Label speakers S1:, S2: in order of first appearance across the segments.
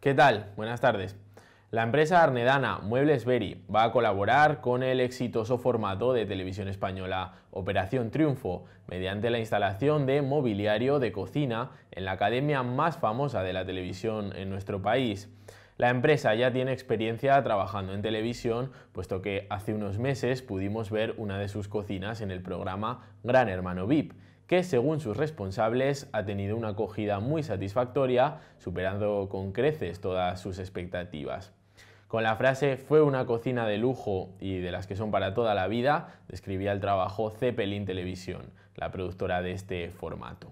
S1: ¿Qué tal? Buenas tardes. La empresa arnedana Muebles Berry va a colaborar con el exitoso formato de televisión española Operación Triunfo mediante la instalación de mobiliario de cocina en la academia más famosa de la televisión en nuestro país. La empresa ya tiene experiencia trabajando en televisión, puesto que hace unos meses pudimos ver una de sus cocinas en el programa Gran Hermano VIP que según sus responsables ha tenido una acogida muy satisfactoria, superando con creces todas sus expectativas. Con la frase fue una cocina de lujo y de las que son para toda la vida, describía el trabajo Zeppelin Televisión, la productora de este formato.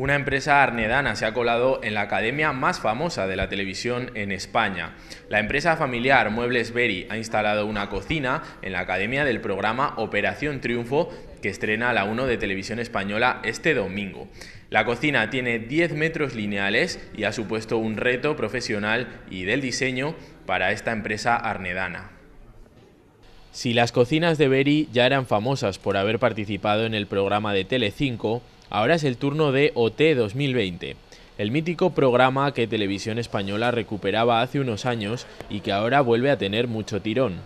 S1: Una empresa arnedana se ha colado en la academia más famosa de la televisión en España. La empresa familiar Muebles Berry ha instalado una cocina en la academia del programa Operación Triunfo que estrena a la 1 de Televisión Española este domingo. La cocina tiene 10 metros lineales y ha supuesto un reto profesional y del diseño para esta empresa arnedana. Si las cocinas de Berry ya eran famosas por haber participado en el programa de Telecinco, Ahora es el turno de OT 2020, el mítico programa que Televisión Española recuperaba hace unos años y que ahora vuelve a tener mucho tirón.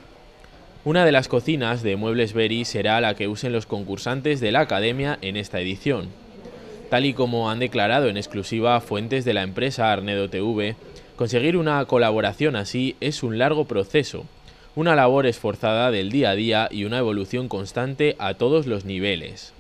S1: Una de las cocinas de Muebles Berry será la que usen los concursantes de la academia en esta edición. Tal y como han declarado en exclusiva fuentes de la empresa Arnedo TV, conseguir una colaboración así es un largo proceso, una labor esforzada del día a día y una evolución constante a todos los niveles.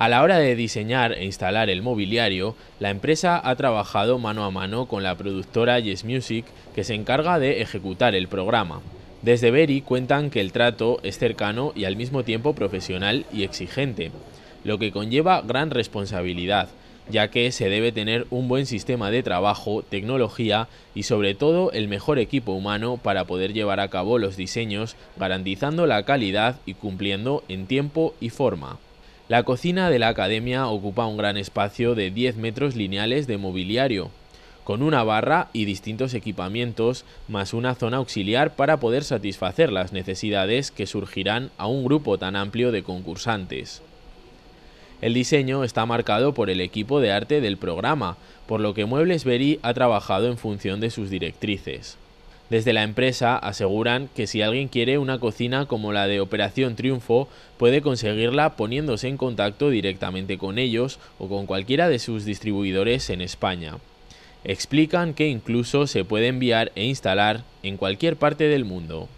S1: A la hora de diseñar e instalar el mobiliario, la empresa ha trabajado mano a mano con la productora Yes Music, que se encarga de ejecutar el programa. Desde Berry cuentan que el trato es cercano y al mismo tiempo profesional y exigente, lo que conlleva gran responsabilidad, ya que se debe tener un buen sistema de trabajo, tecnología y sobre todo el mejor equipo humano para poder llevar a cabo los diseños, garantizando la calidad y cumpliendo en tiempo y forma. La cocina de la academia ocupa un gran espacio de 10 metros lineales de mobiliario, con una barra y distintos equipamientos, más una zona auxiliar para poder satisfacer las necesidades que surgirán a un grupo tan amplio de concursantes. El diseño está marcado por el equipo de arte del programa, por lo que Muebles Berry ha trabajado en función de sus directrices. Desde la empresa aseguran que si alguien quiere una cocina como la de Operación Triunfo, puede conseguirla poniéndose en contacto directamente con ellos o con cualquiera de sus distribuidores en España. Explican que incluso se puede enviar e instalar en cualquier parte del mundo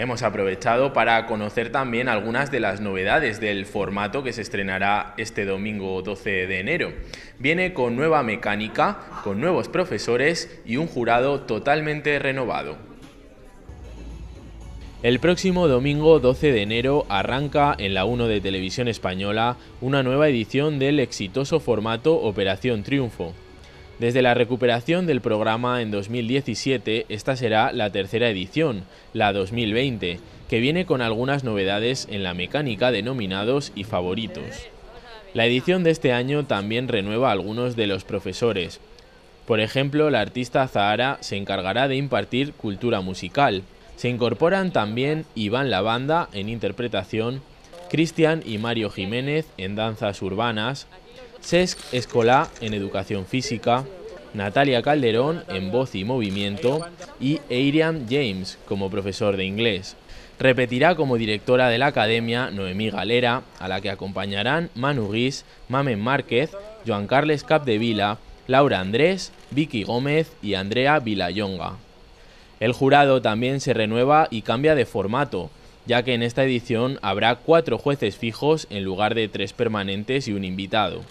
S1: hemos aprovechado para conocer también algunas de las novedades del formato que se estrenará este domingo 12 de enero. Viene con nueva mecánica, con nuevos profesores y un jurado totalmente renovado. El próximo domingo 12 de enero arranca en la 1 de Televisión Española una nueva edición del exitoso formato Operación Triunfo, desde la recuperación del programa en 2017, esta será la tercera edición, la 2020, que viene con algunas novedades en la mecánica de nominados y favoritos. La edición de este año también renueva algunos de los profesores. Por ejemplo, la artista Zahara se encargará de impartir cultura musical. Se incorporan también Iván Lavanda en interpretación, Cristian y Mario Jiménez en danzas urbanas, Cesc Escolá en Educación Física, Natalia Calderón en Voz y Movimiento y Adrian James como profesor de inglés. Repetirá como directora de la academia Noemí Galera, a la que acompañarán Manu Guis, Mamen Márquez, Joan Carles Capdevila, Laura Andrés, Vicky Gómez y Andrea Vilayonga. El jurado también se renueva y cambia de formato, ya que en esta edición habrá cuatro jueces fijos en lugar de tres permanentes y un invitado.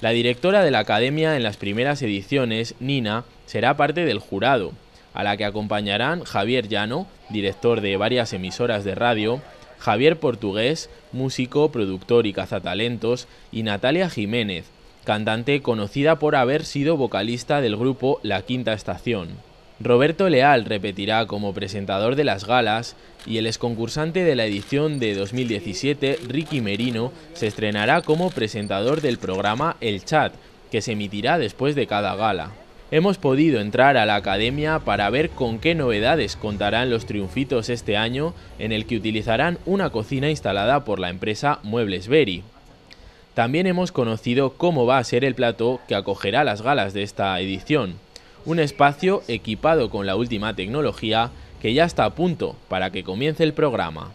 S1: La directora de la academia en las primeras ediciones, Nina, será parte del jurado, a la que acompañarán Javier Llano, director de varias emisoras de radio, Javier Portugués, músico, productor y cazatalentos, y Natalia Jiménez, cantante conocida por haber sido vocalista del grupo La Quinta Estación. Roberto Leal repetirá como presentador de las galas y el exconcursante de la edición de 2017, Ricky Merino, se estrenará como presentador del programa El Chat, que se emitirá después de cada gala. Hemos podido entrar a la academia para ver con qué novedades contarán los triunfitos este año, en el que utilizarán una cocina instalada por la empresa Muebles Berry. También hemos conocido cómo va a ser el plato que acogerá las galas de esta edición un espacio equipado con la última tecnología que ya está a punto para que comience el programa.